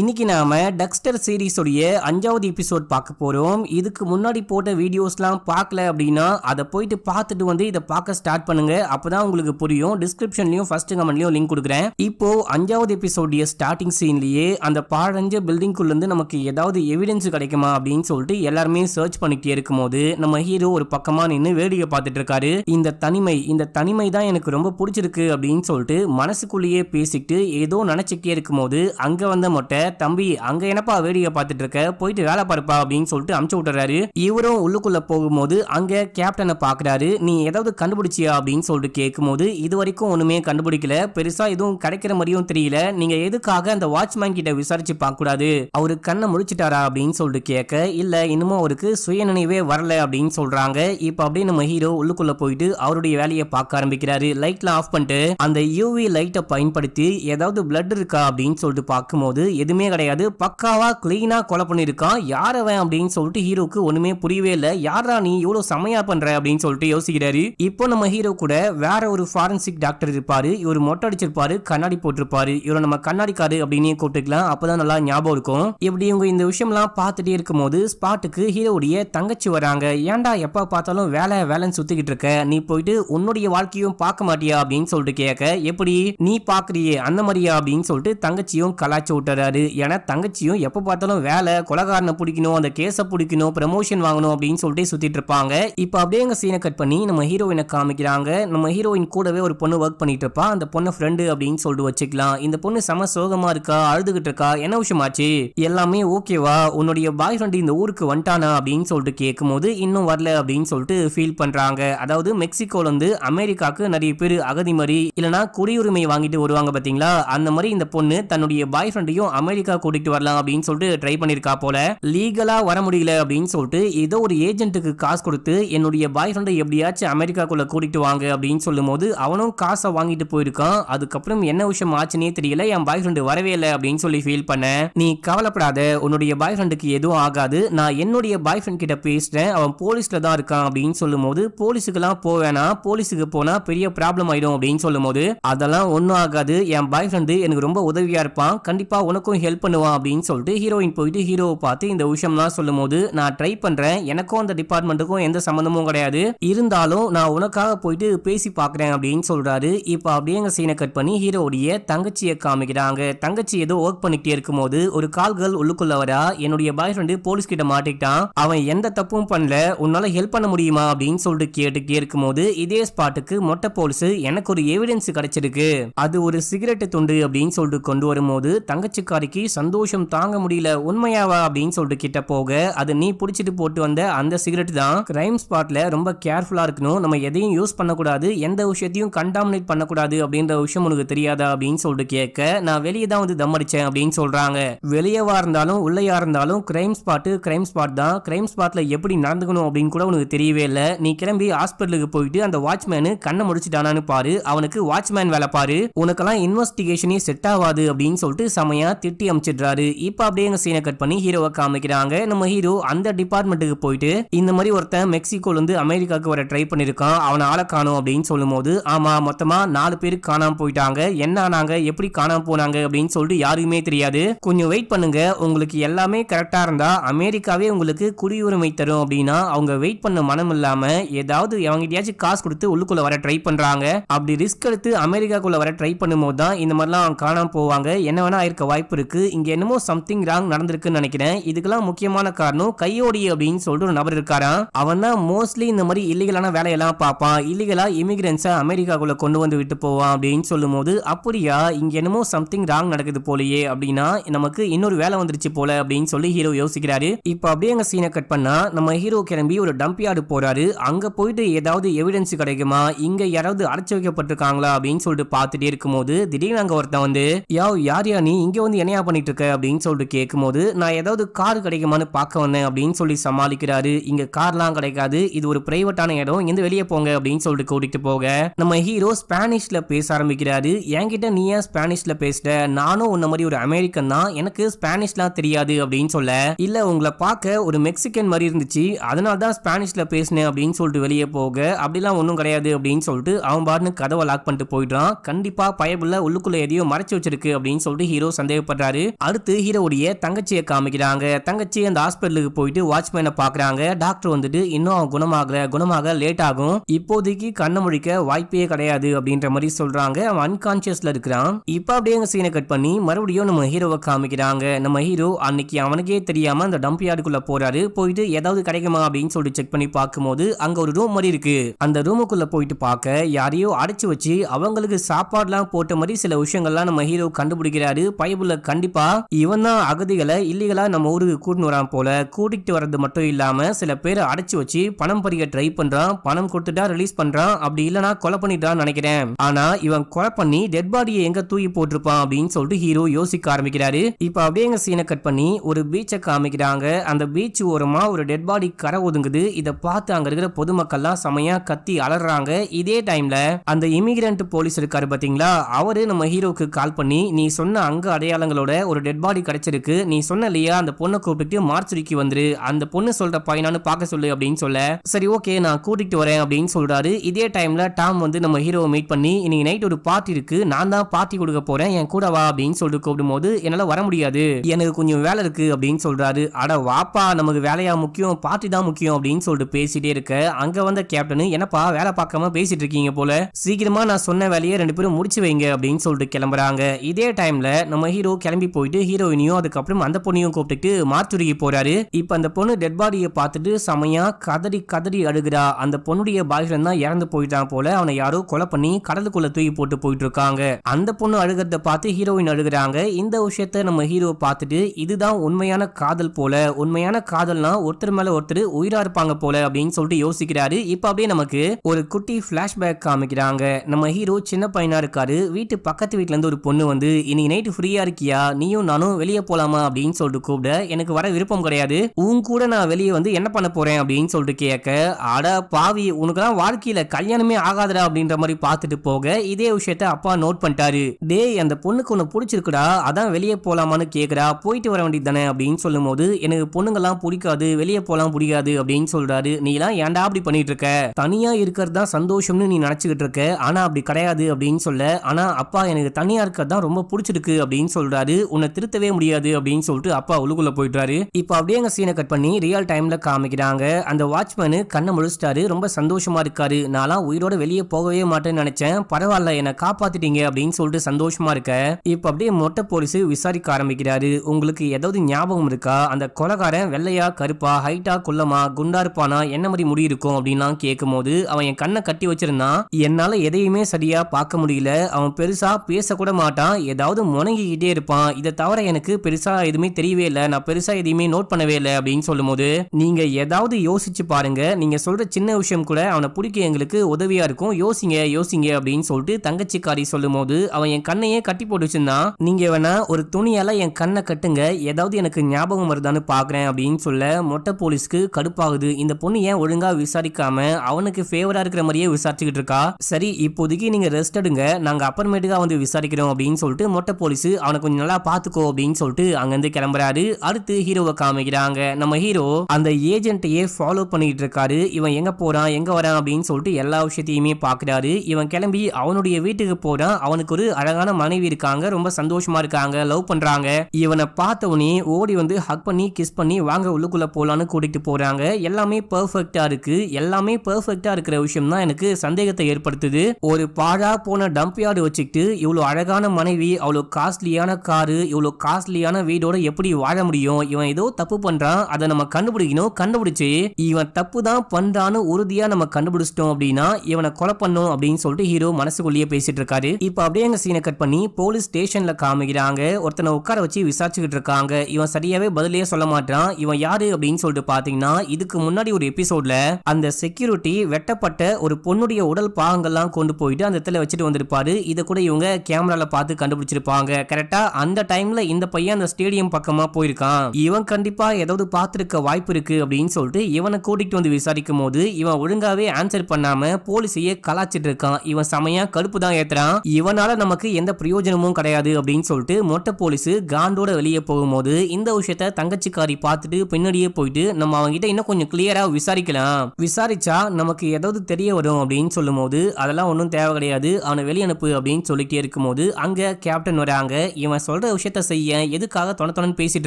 இன்னைக்கு நாம டக்ஸ்டர் சீரீஸுடைய அஞ்சாவது எபிசோட் பார்க்க போகிறோம் இதுக்கு முன்னாடி போட்ட வீடியோஸ்லாம் பார்க்கல அப்படின்னா அதை போயிட்டு பார்த்துட்டு வந்து இதை பார்க்க ஸ்டார்ட் பண்ணுங்க அப்போதான் உங்களுக்கு புரியும் டிஸ்கிரிப்ஷன்லையும் ஃபர்ஸ்ட் கமெண்ட்லையும் லிங்க் கொடுக்குறேன் இப்போ அஞ்சாவது எபிசோடைய ஸ்டார்டிங் சீன்லேயே அந்த பாழஞ்ச பில்டிங்குள்ளேருந்து நமக்கு ஏதாவது எவிடன்ஸ் கிடைக்குமா அப்படின்னு சொல்லிட்டு எல்லாருமே சர்ச் பண்ணிக்கிட்டே இருக்கும் போது நம்ம ஹீரோ ஒரு பக்கமாக நின்று வேடிக்கை பார்த்துட்டு இருக்காரு இந்த தனிமை இந்த தனிமை தான் எனக்கு ரொம்ப பிடிச்சிருக்கு அப்படின்னு சொல்லிட்டு மனசுக்குள்ளேயே பேசிக்கிட்டு ஏதோ நினச்சிக்கிட்டே இருக்கும் போது அங்கே வந்த மொட்டை தம்பி அங்க என்னப்பா வேடிக்கை பார்த்துட்டு இருக்க போயிட்டு வேலை பாருப்பா அப்படின்னு சொல்லிட்டு அமுச்சு விட்டுறாரு இவரும் உள்ளுக்குள்ள போகும்போது அங்க கேப்டனை பாக்குறாரு நீ ஏதாவது கண்டுபிடிச்சியா அப்படின்னு சொல்லிட்டு கேட்கும்போது இது வரைக்கும் ஒண்ணுமே கண்டுபிடிக்கல பெருசா எதுவும் கிடைக்கிற மாதிரியும் தெரியல நீங்க எதுக்காக அந்த வாட்ச்மேன் கிட்ட விசாரிச்சு பார்க்க கூடாது அவரு கண்ணை முடிச்சிட்டாரா அப்படின்னு சொல்லிட்டு கேட்க இல்ல இன்னமும் அவருக்கு சுய நினைவே வரல அப்படின்னு சொல்றாங்க இப்ப அப்படியே நம்ம ஹீரோ உள்ளுக்குள்ள போயிட்டு அவருடைய வேலையை பார்க்க ஆரம்பிக்கிறாரு லைட்ல ஆஃப் பண்ணிட்டு அந்த யூவி லைட்டை பயன்படுத்தி ஏதாவது பிளட் இருக்கா அப்படின்னு சொல்லிட்டு பார்க்கும்போது எது எதுவுமே கிடையாது பக்காவாக க்ளீனாக கொலை பண்ணியிருக்கான் யார் அவன் அப்படின்னு சொல்லிட்டு ஹீரோக்கு ஒன்றுமே புரியவே இல்லை யாரா நீ இவ்வளோ செமையாக பண்ணுற அப்படின்னு சொல்லிட்டு யோசிக்கிறாரு இப்போ நம்ம ஹீரோ கூட வேற ஒரு ஃபாரன்சிக் டாக்டர் இருப்பார் இவர் மொட்டை அடிச்சிருப்பாரு கண்ணாடி போட்டிருப்பாரு இவரை நம்ம கண்ணாடிக்காரு அப்படின்னு கூப்பிட்டுக்கலாம் அப்போதான் நல்லா ஞாபகம் இருக்கும் இப்படி இவங்க இந்த விஷயம்லாம் பார்த்துட்டே இருக்கும்போது ஸ்பாட்டுக்கு ஹீரோடைய தங்கச்சி வராங்க ஏன்டா எப்போ பார்த்தாலும் வேலை வேலைன்னு சுற்றிக்கிட்டு இருக்க நீ போயிட்டு உன்னுடைய வாழ்க்கையும் பார்க்க மாட்டியா அப்படின்னு சொல்லிட்டு கேட்க எப்படி நீ பார்க்குறியே அந்த மாதிரியா அப்படின்னு சொல்லிட்டு தங்கச்சியும் கலாச்சி விட்டுறாரு இருக்காரு ஏன்னா தங்கச்சியும் எப்போ பார்த்தாலும் வேலை கொலகாரனை பிடிக்கணும் அந்த கேஸை பிடிக்கணும் ப்ரமோஷன் வாங்கணும் அப்படின்னு சொல்லிட்டு சுற்றிட்டு இருப்பாங்க இப்போ அப்படியே எங்கள் சீனை கட் பண்ணி நம்ம ஹீரோயினை காமிக்கிறாங்க நம்ம ஹீரோயின் கூடவே ஒரு பொண்ணு ஒர்க் பண்ணிட்டு இருப்பா அந்த பொண்ணு ஃப்ரெண்டு அப்படின்னு சொல்லிட்டு வச்சுக்கலாம் இந்த பொண்ணு செம சோகமா இருக்கா அழுதுகிட்டு இருக்கா என்ன விஷயமாச்சு எல்லாமே ஓகேவா உன்னுடைய பாய் ஃப்ரெண்டு இந்த ஊருக்கு வந்துட்டானா அப்படின்னு சொல்லிட்டு கேட்கும்போது இன்னும் வரல அப்படின்னு சொல்லிட்டு ஃபீல் பண்றாங்க அதாவது மெக்சிகோல இருந்து அமெரிக்காவுக்கு நிறைய பேர் அகதி மாதிரி இல்லைனா குடியுரிமை வாங்கிட்டு வருவாங்க பார்த்தீங்களா அந்த மாதிரி இந்த பொண்ணு தன்னுடைய பாய் ஃப்ரெண்டையும் அமெரிக்கா கூட்டிகிட்டு வரலாம் அப்படின்னு சொல்லிட்டு ட்ரை பண்ணிருக்கா போல லீகலாக வர முடியல அப்படின்னு சொல்லிட்டு ஏதோ ஒரு ஏஜென்ட்டுக்கு காசு கொடுத்து என்னுடைய பாய் ஃப்ரெண்டை எப்படியாச்சும் அமெரிக்காக்குள்ளே கூட்டிகிட்டு வாங்க அப்படின்னு சொல்லும் போது அவனும் காசை வாங்கிட்டு போயிருக்கான் அதுக்கப்புறம் என்ன விஷயம் ஆச்சுன்னே தெரியல என் பாய் ஃப்ரெண்டு வரவே இல்லை அப்படின்னு சொல்லி ஃபீல் பண்ண நீ கவலைப்படாத உன்னுடைய பாய் ஃப்ரெண்டுக்கு எதுவும் ஆகாது நான் என்னுடைய பாய் ஃப்ரெண்ட் கிட்ட பேசுகிறேன் அவன் போலீஸில் தான் இருக்கான் அப்படின்னு சொல்லும் போது போலீஸுக்கெல்லாம் போவேனா போலீஸுக்கு போனால் பெரிய ப்ராப்ளம் ஆயிடும் அப்படின்னு சொல்லும் போது அதெல்லாம் ஒன்றும் ஆகாது என் பாய் ஃப்ரெண்டு எனக்கு ரொம்ப உதவியாக இருப்பான் கண்டிப்பாக உனக்கும் ஹெல்ப் பண்ணுவான் அப்படின்னு சொல்லிட்டு ஹீரோயின் போயிட்டு ஹீரோவை பார்த்து இந்த விஷயம்லாம் சொல்லும் போது நான் ட்ரை பண்றேன் எனக்கும் அந்த டிபார்ட்மெண்ட்டுக்கும் எந்த சம்மந்தமும் கிடையாது இருந்தாலும் நான் உனக்காக போயிட்டு பேசி பார்க்குறேன் அப்படின்னு சொல்றாரு இப்போ அப்படியே எங்கள் சீனை கட் பண்ணி ஹீரோடைய தங்கச்சியை காமிக்கிறாங்க தங்கச்சி ஏதோ ஒர்க் பண்ணிக்கிட்டே இருக்கும் போது ஒரு கால்கள் உள்ளுக்குள்ள வரா என்னுடைய பாய் ஃப்ரெண்டு போலீஸ் கிட்ட மாட்டிக்கிட்டான் அவன் எந்த தப்பும் பண்ணல உன்னால ஹெல்ப் பண்ண முடியுமா அப்படின்னு சொல்லிட்டு கேட்டுக்கிட்டே இருக்கும் போது இதே ஸ்பாட்டுக்கு மொட்டை போலீஸ் எனக்கு ஒரு எவிடன்ஸ் கிடைச்சிருக்கு அது ஒரு சிகரெட்டு துண்டு அப்படின்னு சொல்லிட்டு கொண்டு வரும்போது தங்கச்சிக்காரி நாளைக்கு சந்தோஷம் தாங்க முடியல உண்மையாவா அப்படின்னு சொல்லிட்டு கிட்ட போக அது நீ பிடிச்சிட்டு போட்டு வந்த அந்த சிகரெட் தான் கிரைம் ஸ்பாட்ல ரொம்ப கேர்ஃபுல்லா இருக்கணும் நம்ம எதையும் யூஸ் பண்ணக்கூடாது எந்த விஷயத்தையும் கண்டாமினேட் பண்ணக்கூடாது அப்படின்ற விஷயம் உனக்கு தெரியாதா அப்படின்னு சொல்லிட்டு கேட்க நான் வெளியே தான் வந்து தம் அடிச்சேன் அப்படின்னு சொல்றாங்க வெளியவா இருந்தாலும் உள்ளையா இருந்தாலும் கிரைம் ஸ்பாட்டு கிரைம் ஸ்பாட் தான் கிரைம் ஸ்பாட்ல எப்படி நடந்துக்கணும் அப்படின்னு கூட உனக்கு தெரியவே இல்லை நீ கிளம்பி ஹாஸ்பிட்டலுக்கு போயிட்டு அந்த வாட்ச்மேனு கண்ணை முடிச்சுட்டானான்னு பாரு அவனுக்கு வாட்ச்மேன் வேலை பாரு உனக்கெல்லாம் இன்வெஸ்டிகேஷனே செட் ஆகாது அப்படின்னு சொல்லிட்டு செமையா திட்டி திட்டி அமைச்சிடுறாரு இப்ப அப்படியே எங்க சீனை கட் பண்ணி ஹீரோவை காமிக்கிறாங்க நம்ம ஹீரோ அந்த டிபார்ட்மெண்ட்டுக்கு போயிட்டு இந்த மாதிரி ஒருத்தன் மெக்சிகோல இருந்து அமெரிக்காவுக்கு வர ட்ரை பண்ணிருக்கான் அவனை ஆளை காணும் அப்படின்னு சொல்லும் போது ஆமா மொத்தமா நாலு பேரு காணாம போயிட்டாங்க என்ன ஆனாங்க எப்படி காணாம போனாங்க அப்படின்னு சொல்லிட்டு யாருக்குமே தெரியாது கொஞ்சம் வெயிட் பண்ணுங்க உங்களுக்கு எல்லாமே கரெக்டா இருந்தா அமெரிக்காவே உங்களுக்கு குடியுரிமை தரும் அப்படின்னா அவங்க வெயிட் பண்ண மனம் இல்லாம ஏதாவது கிட்டயாச்சும் காசு கொடுத்து உள்ளுக்குள்ள வர ட்ரை பண்றாங்க அப்படி ரிஸ்க் எடுத்து அமெரிக்காக்குள்ள வர ட்ரை போது தான் இந்த மாதிரிலாம் காணாம போவாங்க என்ன வேணா இருக்க வாய்ப்பு இருக்கு இங்க என்னமோ சம்திங் ராங் நடந்திருக்குன்னு நினைக்கிறேன் இதுக்கெல்லாம் முக்கியமான காரணம் கையோடி அப்படின்னு சொல்லிட்டு ஒரு நபர் இருக்காராம் அவன் தான் மோஸ்ட்லி இந்த மாதிரி இல்லீகலான வேலையெல்லாம் பார்ப்பான் இல்லீகலா இமிகிரன்ஸை அமெரிக்காக்குள்ள கொண்டு வந்து விட்டு போவான் அப்படின்னு சொல்லும் போது அப்படியா இங்க என்னமோ சம்திங் ராங் நடக்குது போலயே அப்படின்னா நமக்கு இன்னொரு வேலை வந்துருச்சு போல அப்படின்னு சொல்லி ஹீரோ யோசிக்கிறாரு இப்ப அப்படியே அங்க சீனை கட் பண்ணா நம்ம ஹீரோ கிளம்பி ஒரு டம்ப் யார்டு போறாரு அங்க போயிட்டு ஏதாவது எவிடன்ஸ் கிடைக்குமா இங்க யாராவது அடைச்சு வைக்கப்பட்டிருக்காங்களா அப்படின்னு சொல்லிட்டு பார்த்துட்டே இருக்கும்போது திடீர்னு அங்க ஒருத்தன் வந்து யாவ் யார் யா நீ இங்க வந்து என்ன என்னையா பண்ணிட்டு இருக்க அப்படின்னு சொல்லிட்டு கேட்கும்போது நான் ஏதாவது கார் கிடைக்குமான்னு பார்க்க வந்தேன் அப்படின்னு சொல்லி சமாளிக்கிறாரு இங்க கார்லாம் கிடைக்காது இது ஒரு பிரைவேட்டான இடம் எந்த வெளியே போங்க அப்படின்னு சொல்லிட்டு கூட்டிட்டு போக நம்ம ஹீரோ ஸ்பானிஷ்ல பேச ஆரம்பிக்கிறாரு என்கிட்ட நீ ஏன் ஸ்பானிஷ்ல பேசிட்ட நானும் உன்ன மாதிரி ஒரு அமெரிக்கன் தான் எனக்கு ஸ்பானிஷ்லாம் தெரியாது அப்படின்னு சொல்ல இல்ல உங்களை பார்க்க ஒரு மெக்சிகன் மாதிரி இருந்துச்சு அதனால தான் ஸ்பானிஷ்ல பேசினேன் அப்படின்னு சொல்லிட்டு வெளியே போக அப்படிலாம் ஒன்றும் கிடையாது அப்படின்னு சொல்லிட்டு அவன் பாருன்னு கதவை லாக் பண்ணிட்டு போயிடுறான் கண்டிப்பா பயபுள்ள உள்ளுக்குள்ள எதையோ மறைச்சு வச்சிருக்கு அப்படின்னு சொல்லிட்டு ஹீரோ சந்தேகப்பட்ட பாக்குறாரு அடுத்து ஹீரோடைய தங்கச்சியை காமிக்கிறாங்க தங்கச்சி அந்த ஹாஸ்பிட்டலுக்கு போயிட்டு வாட்ச்மேனை பாக்குறாங்க டாக்டர் வந்துட்டு இன்னும் அவன் குணமாகல குணமாக லேட் ஆகும் இப்போதைக்கு கண்ணை முழிக்க வாய்ப்பே கிடையாது அப்படின்ற மாதிரி சொல்றாங்க அவன் அன்கான்சியஸ்ல இருக்கிறான் இப்ப அப்படியே எங்க சீனை கட் பண்ணி மறுபடியும் நம்ம ஹீரோவை காமிக்கிறாங்க நம்ம ஹீரோ அன்னைக்கு அவனுக்கே தெரியாம அந்த டம்ப் யார்டுக்குள்ள போறாரு போயிட்டு ஏதாவது கிடைக்குமா அப்படின்னு சொல்லிட்டு செக் பண்ணி பார்க்கும்போது அங்க ஒரு ரூம் மாதிரி இருக்கு அந்த ரூமுக்குள்ள போயிட்டு பார்க்க யாரையோ அடைச்சு வச்சு அவங்களுக்கு சாப்பாடுலாம் போட்ட மாதிரி சில விஷயங்கள்லாம் நம்ம ஹீரோ கண்டுபிடிக்கிறாரு பைபிள்ல கண்டிப்பா இவன் தான் அகதிகளை இல்லீகலா நம்ம ஊருக்கு கூட்டினு வரான் போல கூட்டிகிட்டு வர்றது மட்டும் இல்லாம சில பேர் அடைச்சு வச்சு பணம் பறிக்க ட்ரை பண்றான் பணம் கொடுத்துட்டா ரிலீஸ் பண்றான் அப்படி இல்லனா கொலை பண்ணிட்டான்னு நினைக்கிறேன் ஆனா இவன் கொலை பண்ணி டெட் பாடியை எங்க தூக்கி போட்டிருப்பான் அப்படின்னு சொல்லிட்டு ஹீரோ யோசிக்க ஆரம்பிக்கிறாரு இப்ப அப்படியே எங்க சீனை கட் பண்ணி ஒரு பீச்சை காமிக்கிறாங்க அந்த பீச் ஓரமா ஒரு டெட் பாடி கரை ஒதுங்குது இதை பார்த்து அங்க இருக்கிற பொதுமக்கள்லாம் செமையா கத்தி அலறாங்க இதே டைம்ல அந்த இமிகிரண்ட் போலீஸ் இருக்காரு பாத்தீங்களா அவரு நம்ம ஹீரோக்கு கால் பண்ணி நீ சொன்ன அங்க அடையாளங்களோட பையனோட ஒரு டெட் பாடி கிடைச்சிருக்கு நீ சொன்ன இல்லையா அந்த பொண்ணை கூப்பிட்டு மார்ச்சுரிக்கு வந்துரு அந்த பொண்ணு சொல்ற பையனானு பார்க்க சொல்லு அப்படின்னு சொல்ல சரி ஓகே நான் கூட்டிட்டு வரேன் அப்படின்னு சொல்றாரு இதே டைம்ல டாம் வந்து நம்ம ஹீரோவை மீட் பண்ணி இன்னைக்கு நைட் ஒரு பார்ட்டி இருக்கு நான் தான் பார்ட்டி கொடுக்க போறேன் என் கூட வா அப்படின்னு சொல்லிட்டு கூப்பிடும்போது என்னால வர முடியாது எனக்கு கொஞ்சம் வேலை இருக்கு அப்படின்னு சொல்றாரு அட வாப்பா நமக்கு வேலையா முக்கியம் பார்ட்டி தான் முக்கியம் அப்படின்னு சொல்லிட்டு பேசிட்டே இருக்க அங்க வந்த கேப்டனு என்னப்பா வேலை பார்க்காம பேசிட்டு இருக்கீங்க போல சீக்கிரமா நான் சொன்ன வேலையை ரெண்டு பேரும் முடிச்சு வைங்க அப்படின்னு சொல்லிட்டு கிளம்புறாங்க இதே டைம்ல நம்ம ஹீரோ கிளம்பி போயிட்டு ஹீரோயினியும் அதுக்கப்புறம் அந்த பொண்ணையும் கூப்பிட்டுட்டு மாத்துருகி போறாரு இப்போ அந்த பொண்ணு டெட் பாடியை பார்த்துட்டு சமையா கதறி கதறி அழுகிறா அந்த பொண்ணுடைய பாய்கிரம் தான் இறந்து போயிட்டான் போல அவனை யாரோ கொலை பண்ணி கடலுக்குள்ள தூக்கி போட்டு போயிட்டு இருக்காங்க அந்த பொண்ணு அழுகிறத பார்த்து ஹீரோயின் அழுகிறாங்க இந்த விஷயத்த நம்ம ஹீரோ பார்த்துட்டு இதுதான் உண்மையான காதல் போல உண்மையான காதல்னா ஒருத்தர் மேல ஒருத்தர் உயிரா இருப்பாங்க போல அப்படின்னு சொல்லிட்டு யோசிக்கிறாரு இப்ப அப்படியே நமக்கு ஒரு குட்டி பிளாஷ்பேக் காமிக்கிறாங்க நம்ம ஹீரோ சின்ன பையனா இருக்காரு வீட்டு பக்கத்து வீட்டுல இருந்து ஒரு பொண்ணு வந்து இன்னைக்கு நைட்டு ஃப்ரீயா இருக்கியா சரியா நீயும் நானும் வெளியே போலாமா அப்படின்னு சொல்லிட்டு கூப்பிட எனக்கு வர விருப்பம் கிடையாது உன் கூட நான் வெளியே வந்து என்ன பண்ண போறேன் அப்படின்னு சொல்லிட்டு கேட்க அட பாவி உனக்குலாம் வாழ்க்கையில கல்யாணமே ஆகாதடா அப்படின்ற மாதிரி பார்த்துட்டு போக இதே விஷயத்த அப்பா நோட் பண்ணிட்டாரு டேய் அந்த பொண்ணுக்கு உன்னை பிடிச்சிருக்குடா அதான் வெளியே போலாமான்னு கேக்குறா போயிட்டு வர வேண்டியது தானே அப்படின்னு சொல்லும் போது எனக்கு பொண்ணுங்கெல்லாம் பிடிக்காது வெளியே போகலாம் பிடிக்காது அப்படின்னு சொல்றாரு நீ எல்லாம் ஏன்டா அப்படி பண்ணிட்டு இருக்க தனியா இருக்கிறது தான் சந்தோஷம்னு நீ நினச்சிக்கிட்டு இருக்க ஆனா அப்படி கிடையாது அப்படின்னு சொல்ல ஆனா அப்பா எனக்கு தனியா இருக்கிறது தான் ரொம்ப பிடிச்சிருக்கு அப்படின்னு சொல்றாரு முடியாது உன்னை திருத்தவே முடியாது அப்படின்னு சொல்லிட்டு அப்பா உள்ளுக்குள்ள போயிட்டாரு இப்போ அப்படியே எங்க சீனை கட் பண்ணி ரியல் டைம்ல காமிக்கிறாங்க அந்த வாட்ச்மேனு கண்ணை முழிச்சிட்டாரு ரொம்ப சந்தோஷமா இருக்காரு நான்லாம் உயிரோட வெளியே போகவே மாட்டேன்னு நினைச்சேன் பரவாயில்ல என்ன காப்பாத்திட்டீங்க அப்படின்னு சொல்லிட்டு சந்தோஷமா இருக்க இப்போ அப்படியே மொட்டை போலீஸ் விசாரிக்க ஆரம்பிக்கிறாரு உங்களுக்கு ஏதாவது ஞாபகம் இருக்கா அந்த கொலகாரன் வெள்ளையா கருப்பா ஹைட்டா குள்ளமா குண்டா இருப்பானா என்ன மாதிரி முடி இருக்கும் அப்படின்லாம் கேட்கும் போது அவன் என் கண்ணை கட்டி வச்சிருந்தான் என்னால எதையுமே சரியா பார்க்க முடியல அவன் பெருசா பேச கூட மாட்டான் ஏதாவது முணங்கிக்கிட்டே இருப்பான் இதை தவிர எனக்கு பெருசாக எதுவுமே தெரியவே இல்லை நான் பெருசாக எதையுமே நோட் பண்ணவே இல்லை அப்படின்னு சொல்லும்போது நீங்கள் ஏதாவது யோசிச்சு பாருங்க நீங்கள் சொல்கிற சின்ன விஷயம் கூட அவனை பிடிக்க எங்களுக்கு உதவியாக இருக்கும் யோசிங்க யோசிங்க அப்படின்னு சொல்லிட்டு தங்கச்சிக்காரி சொல்லும் போது அவன் என் கண்ணையே கட்டி போட்டு வச்சிருந்தான் நீங்கள் வேணா ஒரு துணியால என் கண்ணை கட்டுங்க ஏதாவது எனக்கு ஞாபகம் வருதான்னு பார்க்குறேன் அப்படின்னு சொல்ல மொட்டை போலீஸ்க்கு கடுப்பாகுது இந்த பொண்ணு ஏன் ஒழுங்காக விசாரிக்காம அவனுக்கு ஃபேவராக இருக்கிற மாதிரியே விசாரிச்சுக்கிட்டு இருக்கா சரி இப்போதைக்கு நீங்கள் ரெஸ்ட் எடுங்க நாங்கள் அப்புறமேட்டுக்காக வந்து விசாரிக்கிறோம் அப்படின்னு சொல்லிட்டு மொட்டை போலீஸ் அவனை கொஞ்சம் நல்லா பார்த்துக்கோ அப்படின்னு சொல்லிட்டு அங்கேருந்து கிளம்புறாரு அடுத்து ஹீரோவை காமிக்கிறாங்க நம்ம ஹீரோ அந்த ஏஜென்ட்டையே ஃபாலோ பண்ணிட்டு இருக்காரு இவன் எங்கே போகிறான் எங்கே வரான் அப்படின்னு சொல்லிட்டு எல்லா விஷயத்தையுமே பார்க்குறாரு இவன் கிளம்பி அவனுடைய வீட்டுக்கு போகிறான் அவனுக்கு ஒரு அழகான மனைவி இருக்காங்க ரொம்ப சந்தோஷமா இருக்காங்க லவ் பண்றாங்க இவனை பார்த்த உடனே ஓடி வந்து ஹக் பண்ணி கிஸ் பண்ணி வாங்க உள்ளுக்குள்ள போலான்னு கூட்டிட்டு போறாங்க எல்லாமே பெர்ஃபெக்டா இருக்கு எல்லாமே பெர்ஃபெக்டா இருக்கிற விஷயம் தான் எனக்கு சந்தேகத்தை ஏற்படுத்துது ஒரு பாழா போன டம்ப் யார்டு வச்சுக்கிட்டு இவ்வளோ அழகான மனைவி அவ்வளோ காஸ்ட்லியான காரு இவ்வளோ காஸ்ட்லியான வீடோட எப்படி வாழ முடியும் இவன் ஏதோ தப்பு பண்றான் அதை நம்ம கண்டுபிடிக்கணும் கண்டுபிடிச்சு இவன் தப்பு தான் பண்றான்னு உறுதியா நம்ம கண்டுபிடிச்சிட்டோம் அப்படின்னா இவனை கொலை பண்ணும் அப்படின்னு சொல்லிட்டு ஹீரோ மனசுக்குள்ளேயே பேசிட்டு இருக்காரு இப்ப அப்படியே எங்க சீனை கட் பண்ணி போலீஸ் ஸ்டேஷன்ல காமிக்கிறாங்க ஒருத்தனை உட்கார வச்சு விசாரிச்சுக்கிட்டு இருக்காங்க இவன் சரியாவே பதிலே சொல்ல மாட்டான் இவன் யாரு அப்படின்னு சொல்லிட்டு பாத்தீங்கன்னா இதுக்கு முன்னாடி ஒரு எபிசோட்ல அந்த செக்யூரிட்டி வெட்டப்பட்ட ஒரு பொண்ணுடைய உடல் பாகங்கள்லாம் கொண்டு போயிட்டு அந்த இடத்துல வச்சுட்டு வந்திருப்பாரு இதை கூட இவங்க கேமரால பார்த்து கண்டுபிடிச்சிருப்பாங்க கரெக்டா அந்த டைம்ல இந்த பையன் அந்த ஸ்டேடியம் பக்கமா போயிருக்கான் இவன் கண்டிப்பா ஏதாவது பார்த்துருக்க வாய்ப்பு இருக்கு அப்படின்னு சொல்லிட்டு இவனை கூட்டிட்டு வந்து விசாரிக்கும் போது இவன் ஒழுங்காவே ஆன்சர் பண்ணாம போலீஸையே கலாச்சிட்டு இருக்கான் இவன் சமையா கடுப்பு தான் ஏத்துறான் இவனால நமக்கு எந்த பிரயோஜனமும் கிடையாது அப்படின்னு சொல்லிட்டு மொட்டை போலீஸ் காண்டோட வெளியே போகும்போது இந்த விஷயத்த தங்கச்சிக்காரி பார்த்துட்டு பின்னாடியே போயிட்டு நம்ம அவங்க கிட்ட இன்னும் கொஞ்சம் கிளியரா விசாரிக்கலாம் விசாரிச்சா நமக்கு ஏதாவது தெரிய வரும் அப்படின்னு சொல்லும் போது அதெல்லாம் ஒன்றும் தேவை கிடையாது அவனை வெளியனுப்பு அப்படின்னு சொல்லிட்டே இருக்கும் போது அங்க கேப்டன் வராங்க இவன் சொல்ற விஷயத்த செய்ய எதுக்காக தொணத்தொணன்னு பேசிட்டு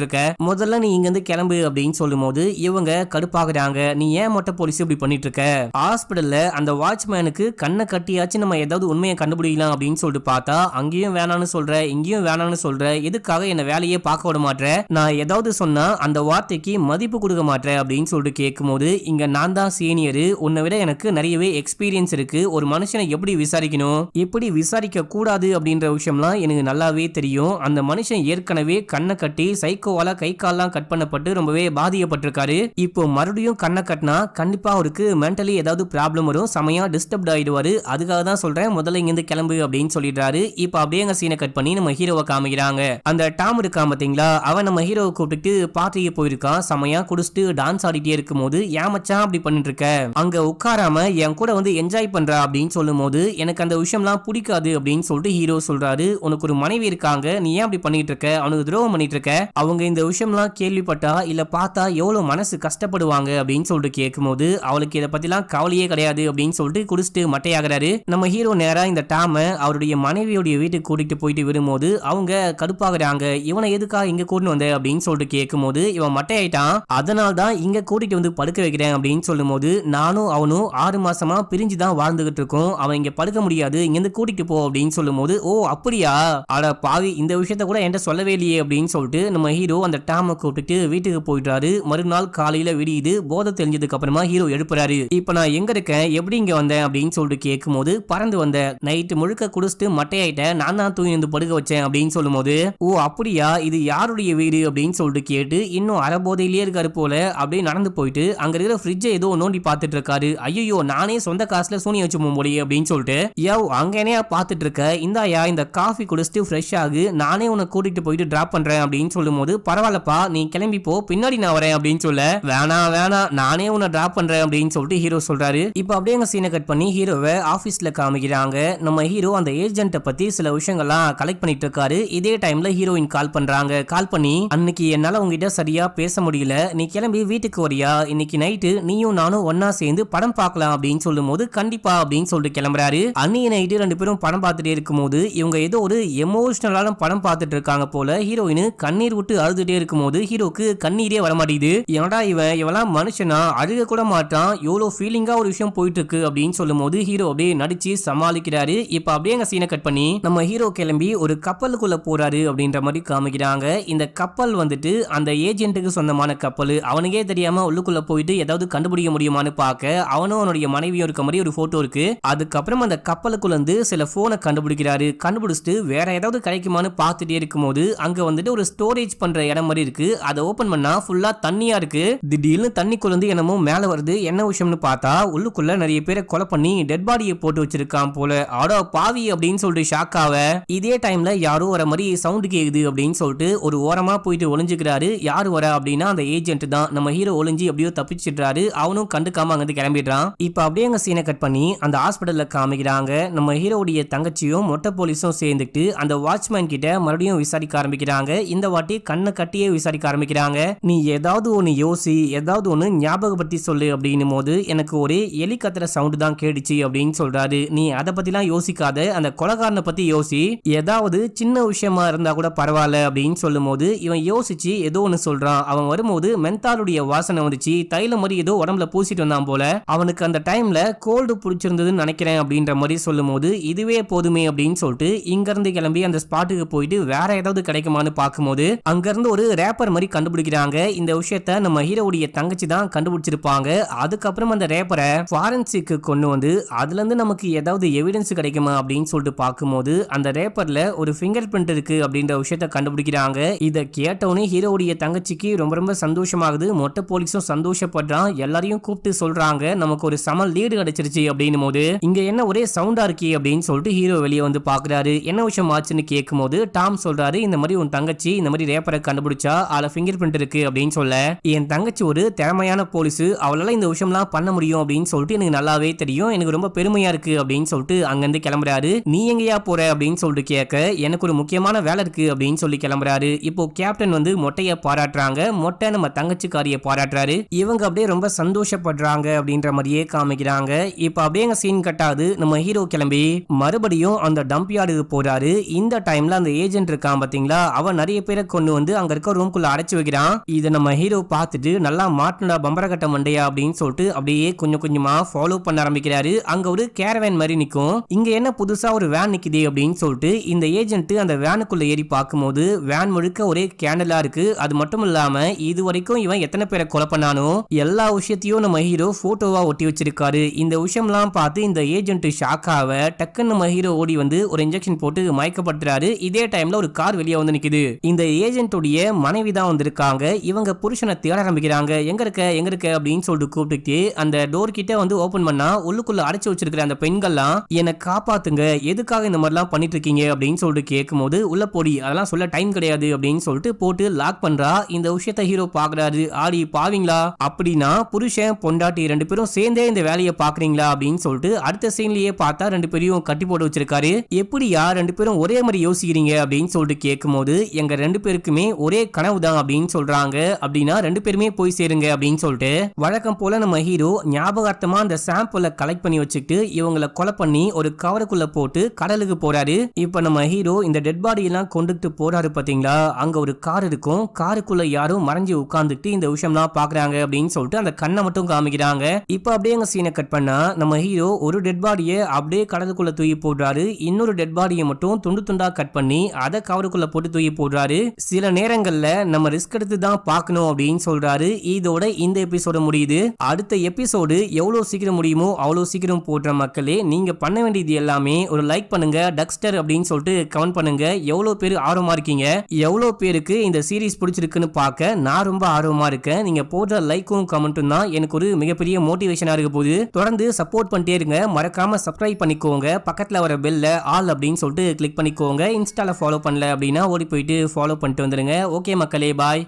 இருக்க முதல்ல நீ இங்க இருந்து கிளம்பு அப்படின்னு சொல்லும் போது இவங்க கடுப்பாகிறாங்க நீ ஏன் மட்டும் போலீஸ் இப்படி பண்ணிட்டு இருக்க ஹாஸ்பிட்டல்ல அந்த வாட்ச்மேனுக்கு கண்ணை கட்டியாச்சு நம்ம ஏதாவது உண்மையை கண்டுபிடிக்கலாம் அப்படின்னு சொல்லிட்டு பார்த்தா அங்கேயும் வேணாம்னு சொல்ற இங்கேயும் வேணாம்னு சொல்ற எதுக்காக என்ன வேலையே பார்க்க விட மாட்டேன் நான் ஏதாவது சொன்னா அந்த வார்த்தைக்கு மதிப்பு கொடுக்க மாட்டேன் அப்படின்னு சொல்லிட்டு கேட்கும் போது இங்க நான் தான் சீனியரு உன்னை விட எனக்கு நிறையவே எக்ஸ்பீரியன்ஸ் இருக்கு ஒரு மனுஷனை எப்படி விசாரிக்கணும் எப்படி விசாரிக்க கூடாது அப்படின்ற விஷயம்லாம் எனக்கு நல்லாவே தெரியும் அந்த அந்த மனுஷன் ஏற்கனவே கண்ணை கட்டி சைக்கோவால கை காலெல்லாம் கட் பண்ணப்பட்டு ரொம்பவே பாதிக்கப்பட்டிருக்காரு இப்போ மறுபடியும் கண்ணை கட்டினா கண்டிப்பா அவருக்கு மென்டலி ஏதாவது ப்ராப்ளம் வரும் சமயம் டிஸ்டர்ப்ட் ஆயிடுவாரு அதுக்காக தான் சொல்றேன் முதல்ல இங்கிருந்து கிளம்பு அப்படின்னு சொல்லிடுறாரு இப்போ அப்படியே அங்க சீனை கட் பண்ணி நம்ம ஹீரோவை காமிக்கிறாங்க அந்த டாம் இருக்கான் பாத்தீங்களா அவன் நம்ம ஹீரோவை கூப்பிட்டு பார்ட்டிக்கு போயிருக்கான் செமையா குடிச்சிட்டு டான்ஸ் ஆடிட்டே இருக்கும் போது ஏமச்சா அப்படி பண்ணிட்டு இருக்க அங்க உட்காராம என் கூட வந்து என்ஜாய் பண்றா அப்படின்னு சொல்லும் போது எனக்கு அந்த விஷயம்லாம் பிடிக்காது அப்படின்னு சொல்லிட்டு ஹீரோ சொல்றாரு உனக்கு ஒரு மனைவி இருக்காங்க நீ ஏன் அப்படி பண்ணிட்டு இருக்க அவனுக்கு துரோகம் பண்ணிட்டு இருக்க அவங்க இந்த விஷயம்லாம் கேள்விப்பட்டா இல்ல பார்த்தா எவ்வளவு மனசு கஷ்டப்படுவாங்க அப்படின்னு சொல்லிட்டு கேட்கும்போது அவளுக்கு இதை பத்திலாம் கவலையே கிடையாது அப்படின்னு சொல்லிட்டு குடிச்சிட்டு மட்டையாகிறாரு நம்ம ஹீரோ நேரா இந்த டாம அவருடைய மனைவியுடைய வீட்டுக்கு கூட்டிட்டு போயிட்டு விடும்போது அவங்க கடுப்பாகிறாங்க இவனை எதுக்கா இங்க கூட்டிட்டு வந்த அப்படின்னு சொல்லிட்டு கேட்கும்போது இவன் மட்டையாயிட்டான் அதனால தான் இங்க கூட்டிட்டு வந்து படுக்க வைக்கிறேன் அப்படின்னு சொல்லும் போது நானும் அவனும் ஆறு மாசமா பிரிஞ்சு தான் வாழ்ந்துகிட்டு இருக்கோம் அவன் இங்க படுக்க முடியாது இங்கிருந்து கூட்டிட்டு போ அப்படின்னு சொல்லும் போது ஓ அப்படியா அட பாவி இந்த விஷயம் விஷயத்த கூட என்கிட்ட சொல்லவே இல்லையே அப்படின்னு சொல்லிட்டு நம்ம ஹீரோ அந்த டாம கூப்பிட்டு வீட்டுக்கு போயிட்டாரு மறுநாள் காலையில விடியுது போதை தெரிஞ்சதுக்கு அப்புறமா ஹீரோ எழுப்புறாரு இப்ப நான் எங்க இருக்கேன் எப்படி இங்க வந்தேன் அப்படின்னு சொல்லிட்டு கேட்கும்போது பறந்து வந்த நைட்டு முழுக்க குடிச்சிட்டு மட்டையாயிட்டேன் நான் தான் தூங்கி வந்து படுக்க வச்சேன் அப்படின்னு சொல்லும்போது ஓ அப்படியா இது யாருடைய வீடு அப்படின்னு சொல்லிட்டு கேட்டு இன்னும் அறபோதையிலேயே இருக்காரு போல அப்படியே நடந்து போயிட்டு அங்க இருக்கிற ஃப்ரிட்ஜை ஏதோ நோண்டி பார்த்துட்டு இருக்காரு ஐயோ நானே சொந்த காசுல சூனிய வச்சு போடியே அப்படின்னு சொல்லிட்டு யவ் அங்கேனே பாத்துட்டு இருக்க இந்தாயா இந்த காஃபி குடிச்சிட்டு ஃப்ரெஷ் ஆகு நானே நானே உனக்கு கூட்டிட்டு போயிட்டு ட்ராப் பண்றேன் அப்படின்னு சொல்லும் போது பரவாயில்லப்பா நீ கிளம்பி போ பின்னாடி நான் வரேன் அப்படின்னு சொல்ல வேணா வேணா நானே உன ட்ராப் பண்றேன் அப்படின்னு சொல்லிட்டு ஹீரோ சொல்றாரு இப்போ அப்படியே அங்க சீனை கட் பண்ணி ஹீரோவை ஆபீஸ்ல காமிக்கிறாங்க நம்ம ஹீரோ அந்த ஏஜென்ட்டை பத்தி சில விஷயங்கள்லாம் கலெக்ட் பண்ணிட்டு இருக்காரு இதே டைம்ல ஹீரோயின் கால் பண்றாங்க கால் பண்ணி அன்னைக்கு என்னால உங்ககிட்ட சரியா பேச முடியல நீ கிளம்பி வீட்டுக்கு வரியா இன்னைக்கு நைட்டு நீயும் நானும் ஒன்னா சேர்ந்து படம் பார்க்கலாம் அப்படின்னு சொல்லும் போது கண்டிப்பா அப்படின்னு சொல்லிட்டு கிளம்புறாரு அன்னைய நைட்டு ரெண்டு பேரும் படம் பார்த்துட்டே இருக்கும் போது இவங்க ஏதோ ஒரு எமோஷனலான படம் பார்த்துட்டு இருக்காங்க போல ஹீரோயின் கண்ணீர் விட்டு அழுதுட்டே போது ஹீரோக்கு கண்ணீரே வரமாட்டேங்குது ஏடா இவன் இவெல்லாம் மனுஷனா அழுக கூட மாட்டான் எவ்வளோ ஃபீலிங்கா ஒரு விஷயம் போயிட்டு இருக்கு அப்படின்னு சொல்லும் போது ஹீரோ அப்படியே நடிச்சு சமாளிக்கிறாரு இப்ப அப்படியே அங்க சீனை கட் பண்ணி நம்ம ஹீரோ கிளம்பி ஒரு கப்பலுக்குள்ள போறாரு அப்படின்ற மாதிரி காமிக்கிறாங்க இந்த கப்பல் வந்துட்டு அந்த ஏஜென்ட்டுக்கு சொந்தமான கப்பல் அவனுக்கே தெரியாம உள்ளுக்குள்ள போயிட்டு ஏதாவது கண்டுபிடிக்க முடியுமான்னு பார்க்க அவனும் அவனுடைய மனைவியும் இருக்க மாதிரி ஒரு போட்டோ இருக்கு அதுக்கப்புறம் அந்த கப்பலுக்குள்ள இருந்து சில போனை கண்டுபிடிக்கிறாரு கண்டுபிடிச்சிட்டு வேற ஏதாவது கிடைக்குமான்னு பார்க்க பார்த்துட்டே இருக்கும்போது அங்கே வந்துட்டு ஒரு ஸ்டோரேஜ் பண்ணுற இடம் மாதிரி இருக்கு அதை ஓப்பன் பண்ணால் ஃபுல்லாக தண்ணியாக இருக்குது திடீர்னு தண்ணி வந்து என்னமோ மேலே வருது என்ன விஷயம்னு பார்த்தா உள்ளுக்குள்ளே நிறைய பேரை கொலை பண்ணி டெட் பாடியை போட்டு வச்சிருக்கான் போல ஆடோ பாவி அப்படின்னு சொல்லிட்டு ஷாக் ஆக இதே டைமில் யாரோ வர மாதிரி சவுண்டு கேக்குது அப்படின்னு சொல்லிட்டு ஒரு ஓரமாக போயிட்டு ஒளிஞ்சுக்கிறாரு யார் வர அப்படின்னா அந்த ஏஜென்ட் தான் நம்ம ஹீரோ ஒளிஞ்சு எப்படியோ தப்பிச்சிடுறாரு அவனும் கண்டுக்காம அங்கிருந்து கிளம்பிடுறான் இப்போ அப்படியே அங்கே சீனை கட் பண்ணி அந்த ஹாஸ்பிட்டலில் காமிக்கிறாங்க நம்ம ஹீரோடைய தங்கச்சியும் மொட்டை போலீஸும் சேர்ந்துட்டு அந்த வாட்ச்மேன் கிட்ட மறுபடியும் விசாரிக்க ஆரம்பிக்கிறாங்க இந்த வாட்டி கண்ணை கட்டியே விசாரிக்க ஆரம்பிக்கிறாங்க நீ ஏதாவது ஒன்று யோசி ஏதாவது ஒன்று ஞாபகப்படுத்தி சொல்லு அப்படின்னும் போது எனக்கு ஒரு எலி கத்துற சவுண்டு தான் கேடுச்சு அப்படின்னு சொல்றாரு நீ அதை பத்திலாம் யோசிக்காத அந்த கொலகாரனை பத்தி யோசி ஏதாவது சின்ன விஷயமா இருந்தா கூட பரவாயில்ல அப்படின்னு சொல்லும் போது இவன் யோசிச்சு ஏதோ ஒன்று சொல்றான் அவன் வரும்போது மென்தாலுடைய வாசனை வந்துச்சு தைலம் மாதிரி ஏதோ உடம்புல பூசிட்டு வந்தான் போல அவனுக்கு அந்த டைம்ல கோல்டு பிடிச்சிருந்ததுன்னு நினைக்கிறேன் அப்படின்ற மாதிரி சொல்லும் போது இதுவே போதுமே அப்படின்னு சொல்லிட்டு இருந்து கிளம்பி அந்த ஸ்பாட்டுக்கு போயிட்டு விட்டுட்டு வேற ஏதாவது கிடைக்குமான்னு பார்க்கும்போது அங்கிருந்து ஒரு ரேப்பர் மாதிரி கண்டுபிடிக்கிறாங்க இந்த விஷயத்த நம்ம ஹீரோவுடைய தங்கச்சி தான் கண்டுபிடிச்சிருப்பாங்க அதுக்கப்புறம் அந்த ரேப்பரை ஃபாரன்சிக்கு கொண்டு வந்து அதுல இருந்து நமக்கு ஏதாவது எவிடன்ஸ் கிடைக்குமா அப்படின்னு சொல்லிட்டு பார்க்கும்போது அந்த ரேப்பர்ல ஒரு ஃபிங்கர் பிரிண்ட் இருக்கு அப்படின்ற விஷயத்த கண்டுபிடிக்கிறாங்க இதை கேட்டவுடனே ஹீரோவுடைய தங்கச்சிக்கு ரொம்ப ரொம்ப சந்தோஷமாகுது மொட்டை போலீஸும் சந்தோஷப்படுறான் எல்லாரையும் கூப்பிட்டு சொல்றாங்க நமக்கு ஒரு சம லீடு கிடைச்சிருச்சு அப்படின்னு போது இங்க என்ன ஒரே சவுண்டா இருக்கே அப்படின்னு சொல்லிட்டு ஹீரோ வெளியே வந்து பாக்குறாரு என்ன விஷயம் ஆச்சுன்னு கேட்கும் போது ராம் சொல்றாரு இந்த மாதிரி உன் தங்கச்சி இந்த மாதிரி ரேப்பரை கண்டுபிடிச்சா அதுல பிங்கர் பிரிண்ட் இருக்கு அப்படின்னு சொல்ல என் தங்கச்சி ஒரு திறமையான போலீஸ் அவளால இந்த விஷயம்லாம் பண்ண முடியும் அப்படின்னு சொல்லிட்டு எனக்கு நல்லாவே தெரியும் எனக்கு ரொம்ப பெருமையா இருக்கு அப்படின்னு சொல்லிட்டு அங்கிருந்து கிளம்புறாரு நீ எங்கேயா போற அப்படின்னு சொல்லிட்டு கேட்க எனக்கு ஒரு முக்கியமான வேலை இருக்கு அப்படின்னு சொல்லி கிளம்புறாரு இப்போ கேப்டன் வந்து மொட்டையை பாராட்டுறாங்க மொட்டை நம்ம தங்கச்சிக்காரியை பாராட்டுறாரு இவங்க அப்படியே ரொம்ப சந்தோஷப்படுறாங்க அப்படின்ற மாதிரியே காமிக்கிறாங்க இப்போ அப்படியே சீன் கட்டாது நம்ம ஹீரோ கிளம்பி மறுபடியும் அந்த டம்ப் யார்டுக்கு போறாரு இந்த டைம்ல அந்த ஏஜ் ஏஜென்ட் இருக்கான் பாத்தீங்களா அவன் நிறைய பேரை கொண்டு வந்து அங்க இருக்க ரூம்குள்ள அடைச்சு வைக்கிறான் இதை நம்ம ஹீரோ பார்த்துட்டு நல்லா பம்பர கட்ட மண்டையா அப்படின்னு சொல்லிட்டு அப்படியே கொஞ்சம் கொஞ்சமா ஃபாலோ பண்ண ஆரம்பிக்கிறாரு அங்க ஒரு கேரவேன் மாதிரி நிற்கும் இங்க என்ன புதுசா ஒரு வேன் நிக்குது அப்படின்னு சொல்லிட்டு இந்த ஏஜென்ட் அந்த வேனுக்குள்ள ஏறி பார்க்கும்போது வேன் முழுக்க ஒரே கேண்டலா இருக்கு அது மட்டும் இல்லாம இது வரைக்கும் இவன் எத்தனை பேரை கொலை பண்ணானோ எல்லா விஷயத்தையும் நம்ம ஹீரோ போட்டோவா ஒட்டி வச்சிருக்காரு இந்த விஷயம்லாம் பார்த்து இந்த ஏஜென்ட் ஷாக்காவ டக்குன்னு நம்ம ஹீரோ ஓடி வந்து ஒரு இன்ஜெக்ஷன் போட்டு மயக்கப்படுத்துறாரு இதே டைம் டைம்ல ஒரு கார் வெளியே வந்து நிக்குது இந்த ஏஜென்ட்டுடைய மனைவி தான் வந்திருக்காங்க இவங்க புருஷனை தேட ஆரம்பிக்கிறாங்க எங்க இருக்க எங்க இருக்க அப்படின்னு சொல்லிட்டு கூப்பிட்டு அந்த டோர் கிட்டே வந்து ஓபன் பண்ணா உள்ளுக்குள்ள அடைச்சு வச்சிருக்கிற அந்த பெண்கள்லாம் என்னை காப்பாத்துங்க எதுக்காக இந்த மாதிரிலாம் பண்ணிட்டு இருக்கீங்க அப்படின்னு சொல்லிட்டு கேட்கும் போது உள்ள போடி அதெல்லாம் சொல்ல டைம் கிடையாது அப்படின்னு சொல்லிட்டு போட்டு லாக் பண்றா இந்த விஷயத்த ஹீரோ பாக்குறாரு ஆடி பாவீங்களா அப்படின்னா புருஷன் பொண்டாட்டி ரெண்டு பேரும் சேர்ந்தே இந்த வேலையை பாக்குறீங்களா அப்படின்னு சொல்லிட்டு அடுத்த சீன்லயே பார்த்தா ரெண்டு பேரையும் கட்டி போட்டு வச்சிருக்காரு எப்படியா ரெண்டு பேரும் ஒரே மாதிரி யோசிக்கிறீங்க அப்படின்னு அப்படின்னு சொல்லிட்டு கேட்கும்போது எங்கள் ரெண்டு பேருக்குமே ஒரே கனவு தான் அப்படின்னு சொல்கிறாங்க அப்படின்னா ரெண்டு பேருமே போய் சேருங்க அப்படின்னு சொல்லிட்டு வழக்கம் போல் நம்ம ஹீரோ ஞாபகார்த்தமாக அந்த சாம்பிளை கலெக்ட் பண்ணி வச்சுக்கிட்டு இவங்களை கொலை பண்ணி ஒரு கவருக்குள்ளே போட்டு கடலுக்கு போகிறாரு இப்போ நம்ம ஹீரோ இந்த டெட் பாடியெல்லாம் கொண்டுகிட்டு போகிறாரு பார்த்தீங்களா அங்கே ஒரு கார் இருக்கும் காருக்குள்ளே யாரும் மறைஞ்சு உட்காந்துட்டு இந்த விஷயம்லாம் பார்க்குறாங்க அப்படின்னு சொல்லிட்டு அந்த கண்ணை மட்டும் காமிக்கிறாங்க இப்போ அப்படியே அங்க சீனை கட் பண்ணால் நம்ம ஹீரோ ஒரு டெட் பாடியை அப்படியே கடலுக்குள்ளே தூக்கி போடுறாரு இன்னொரு டெட் பாடியை மட்டும் துண்டு துண்டாக கட் பண்ணி அதை கவருக்குள்ள போட்டு தூக்கி போடுறாரு சில நேரங்கள்ல நம்ம ரிஸ்க் எடுத்து தான் பார்க்கணும் அப்படின்னு சொல்றாரு இதோட இந்த எபிசோட முடியுது அடுத்த எபிசோடு எவ்வளோ சீக்கிரம் முடியுமோ அவ்வளோ சீக்கிரம் போடுற மக்களே நீங்க பண்ண வேண்டியது எல்லாமே ஒரு லைக் பண்ணுங்க டக்ஸ்டர் அப்படின்னு சொல்லிட்டு கமெண்ட் பண்ணுங்க எவ்வளோ பேர் ஆர்வமா இருக்கீங்க எவ்வளோ பேருக்கு இந்த சீரீஸ் பிடிச்சிருக்குன்னு பார்க்க நான் ரொம்ப ஆர்வமா இருக்கேன் நீங்க போடுற லைக்கும் கமெண்ட்டும் தான் எனக்கு ஒரு மிகப்பெரிய மோட்டிவேஷனா இருக்க போகுது தொடர்ந்து சப்போர்ட் பண்ணிட்டே இருங்க மறக்காம சப்ஸ்கிரைப் பண்ணிக்கோங்க பக்கத்தில் வர பெல்ல ஆல் அப்படின்னு சொல்லிட்டு கிளிக் பண்ணிக்கோங்க இன்ஸ்டால ஃபாலோ பண்ணல அப்படின்னா ஓடி போயிட்டு ஃபாலோ பண்ணிட்டு வந்துடுங்க ஓகே மக்களே பாய்